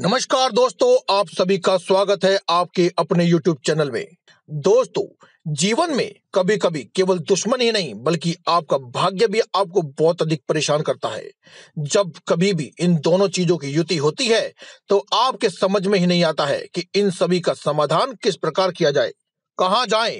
नमस्कार दोस्तों आप सभी का स्वागत है आपके अपने YouTube चैनल में दोस्तों जीवन में कभी कभी केवल दुश्मन ही नहीं बल्कि आपका भाग्य भी आपको बहुत अधिक परेशान करता है जब कभी भी इन दोनों चीजों की युति होती है तो आपके समझ में ही नहीं आता है कि इन सभी का समाधान किस प्रकार किया जाए कहाँ जाए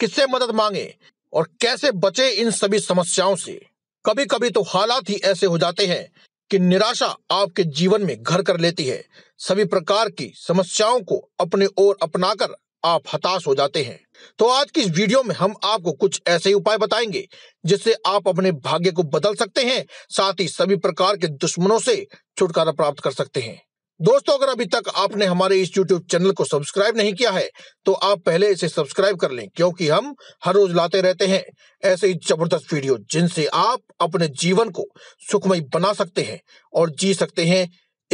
किससे मदद मांगे और कैसे बचे इन सभी समस्याओं से कभी कभी तो हालात ही ऐसे हो जाते हैं कि निराशा आपके जीवन में घर कर लेती है सभी प्रकार की समस्याओं को अपने ओर अपनाकर आप हताश हो जाते हैं तो आज की इस वीडियो में हम आपको कुछ ऐसे उपाय बताएंगे जिससे आप अपने भाग्य को बदल सकते हैं साथ ही सभी प्रकार के दुश्मनों से छुटकारा प्राप्त कर सकते हैं दोस्तों अगर अभी तक आपने हमारे इस YouTube चैनल को सब्सक्राइब नहीं किया है तो आप पहले इसे सब्सक्राइब कर लें क्योंकि हम हर रोज लाते रहते हैं ऐसे ही जबरदस्त वीडियो जिनसे आप अपने जीवन को सुखमय बना सकते हैं और जी सकते हैं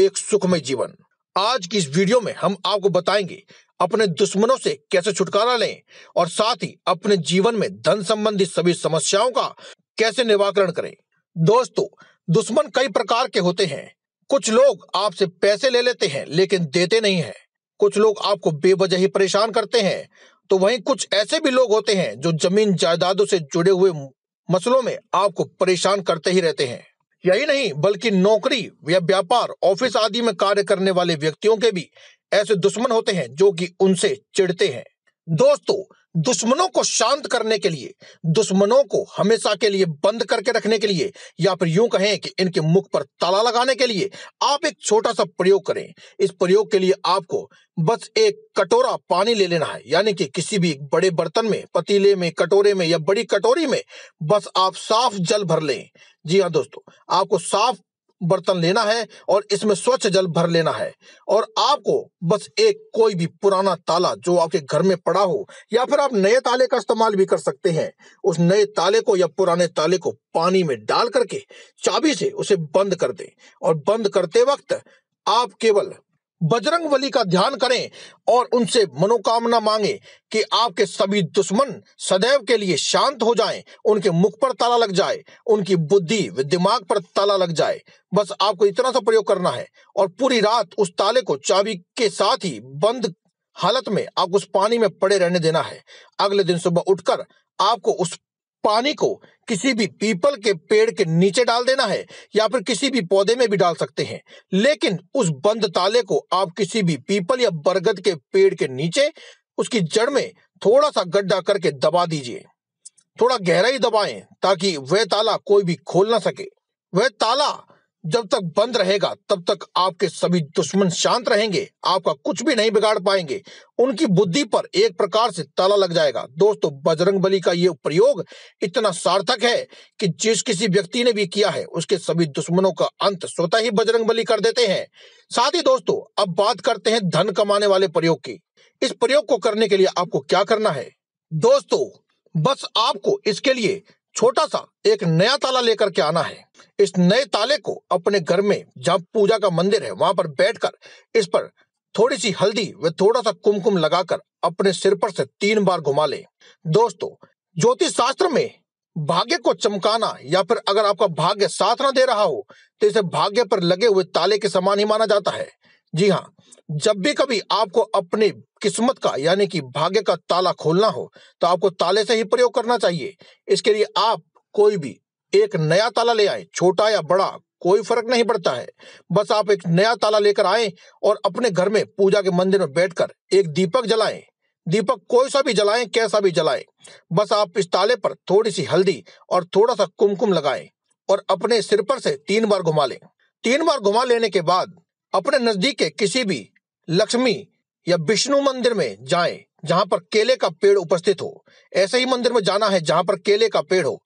एक सुखमय जीवन आज की इस वीडियो में हम आपको बताएंगे अपने दुश्मनों से कैसे छुटकारा लें और साथ ही अपने जीवन में धन संबंधी सभी समस्याओं का कैसे निवारण करें दोस्तों दुश्मन कई प्रकार के होते हैं कुछ लोग आपसे पैसे ले लेते हैं लेकिन देते नहीं हैं कुछ लोग आपको बेवजह ही परेशान करते हैं तो वहीं कुछ ऐसे भी लोग होते हैं जो जमीन जायदादों से जुड़े हुए मसलों में आपको परेशान करते ही रहते हैं यही नहीं बल्कि नौकरी या व्यापार ऑफिस आदि में कार्य करने वाले व्यक्तियों के भी ऐसे दुश्मन होते हैं जो कि उनसे चिढ़ते हैं दोस्तों दुश्मनों को शांत करने के लिए दुश्मनों को हमेशा के लिए बंद करके रखने के लिए या फिर यूं कहें कि इनके मुख पर ताला लगाने के लिए आप एक छोटा सा प्रयोग करें इस प्रयोग के लिए आपको बस एक कटोरा पानी ले लेना है यानी कि किसी भी बड़े बर्तन में पतीले में कटोरे में या बड़ी कटोरी में बस आप साफ जल भर लें जी हाँ दोस्तों आपको साफ बर्तन लेना है और इसमें स्वच्छ जल भर लेना है और आपको बस एक कोई भी पुराना ताला जो आपके घर में पड़ा हो या फिर आप नए ताले का इस्तेमाल भी कर सकते हैं उस नए ताले को या पुराने ताले को पानी में डाल करके चाबी से उसे बंद कर दें और बंद करते वक्त आप केवल बजरंग बली का ध्यान करें और उनसे मनोकामना मांगे कि आपके सभी दुश्मन सदैव के लिए शांत हो जाएं, उनके मुख पर ताला लग जाए उनकी बुद्धि दिमाग पर ताला लग जाए बस आपको इतना सा प्रयोग करना है और पूरी रात उस ताले को चाबी के साथ ही बंद हालत में आपको उस पानी में पड़े रहने देना है अगले दिन सुबह उठकर आपको उस पानी को किसी भी पीपल के पेड़ के नीचे डाल देना है या फिर किसी भी पौधे में भी डाल सकते हैं लेकिन उस बंद ताले को आप किसी भी पीपल या बरगद के पेड़ के नीचे उसकी जड़ में थोड़ा सा गड्ढा करके दबा दीजिए थोड़ा गहरा ही दबाएं ताकि वह ताला कोई भी खोल ना सके वह ताला जब तक बंद रहेगा तब तक आपके सभी दुश्मन शांत रहेंगे आपका कुछ भी नहीं बिगाड़ पाएंगे उनकी बुद्धि पर एक प्रकार से ताला लग जाएगा दोस्तों बजरंग बली का ये प्रयोग इतना सार्थक है कि जिस किसी व्यक्ति ने भी किया है उसके सभी दुश्मनों का अंत स्वतः ही बजरंग बली कर देते हैं साथ ही दोस्तों अब बात करते हैं धन कमाने वाले प्रयोग की इस प्रयोग को करने के लिए आपको क्या करना है दोस्तों बस आपको इसके लिए छोटा सा एक नया ताला लेकर के आना है इस नए ताले को अपने घर में जहाँ पूजा का मंदिर है वहां पर बैठकर इस पर थोड़ी सी हल्दी व थोड़ा सा कुमकुम लगाकर अपने सिर पर से तीन बार घुमा ले दोस्तों ज्योतिष शास्त्र में भाग्य को चमकाना या फिर अगर आपका भाग्य साथ ना दे रहा हो तो इसे भाग्य पर लगे हुए ताले के समान ही माना जाता है जी हाँ जब भी कभी आपको अपने किस्मत का यानी कि भाग्य का ताला खोलना हो तो आपको ताले से ही प्रयोग करना चाहिए इसके लिए आप कोई भी एक नया ताला ले आए छोटा या बड़ा कोई फर्क नहीं पड़ता है बस आप एक नया ताला लेकर आए और अपने घर में पूजा के मंदिर में बैठकर एक दीपक जलाएं दीपक कोई सा भी जलाएं कैसा भी जलाएं बस आप इस ताले पर थोड़ी सी हल्दी और थोड़ा सा कुमकुम लगाएं और अपने सिर पर से तीन बार घुमा लें तीन बार घुमा लेने के बाद अपने नजदीक के किसी भी लक्ष्मी या विष्णु मंदिर में जाएं जहां पर केले का पेड़ उपस्थित हो ऐसे ही मंदिर में जाना है जहां पर केले का पेड़ हो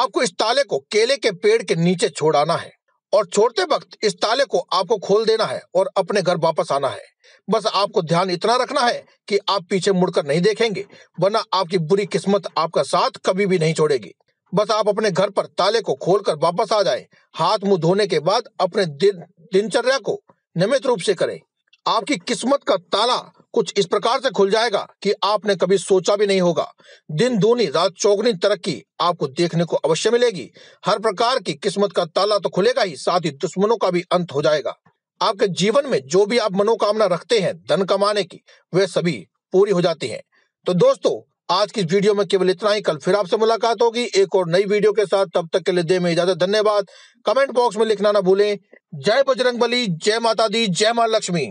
आपको इस ताले को केले के पेड़ के नीचे छोड़ाना है और छोड़ते वक्त इस ताले को आपको खोल देना है और अपने घर वापस आना है बस आपको ध्यान इतना रखना है कि आप पीछे मुड़कर नहीं देखेंगे वरना आपकी बुरी किस्मत आपका साथ कभी भी नहीं छोड़ेगी बस आप अपने घर पर ताले को खोलकर वापस आ जाएं। हाथ मुंह धोने के बाद अपने दिनचर्या को नियमित रूप से करें आपकी किस्मत का ताला कुछ इस प्रकार से खुल जाएगा कि आपने कभी सोचा भी नहीं होगा दिन दूनी रात चौगनी तरक्की आपको देखने को अवश्य मिलेगी हर प्रकार की किस्मत का ताला तो खुलेगा ही साथ ही दुश्मनों का भी अंत हो जाएगा आपके जीवन में जो भी आप मनोकामना रखते हैं धन कमाने की वे सभी पूरी हो जाती हैं तो दोस्तों आज की वीडियो में केवल इतना ही कल फिर आपसे मुलाकात होगी एक और नई वीडियो के साथ तब तक के लिए दे में इजाजत धन्यवाद कमेंट बॉक्स में लिखना ना भूलें जय बजरंग बली जय माता दी जय मां लक्ष्मी